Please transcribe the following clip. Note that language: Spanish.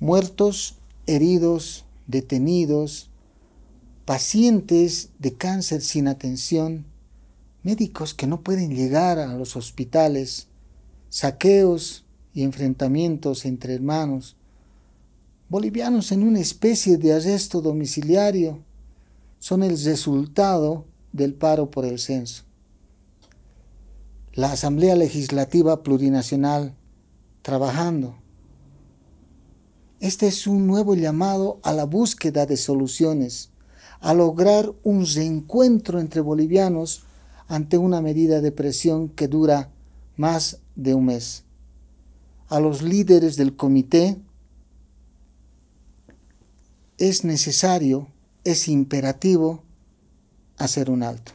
muertos, heridos, detenidos, pacientes de cáncer sin atención, médicos que no pueden llegar a los hospitales, saqueos y enfrentamientos entre hermanos, bolivianos en una especie de arresto domiciliario, son el resultado del paro por el censo. La Asamblea Legislativa Plurinacional, trabajando, este es un nuevo llamado a la búsqueda de soluciones, a lograr un reencuentro entre bolivianos ante una medida de presión que dura más de un mes. A los líderes del comité es necesario, es imperativo hacer un alto.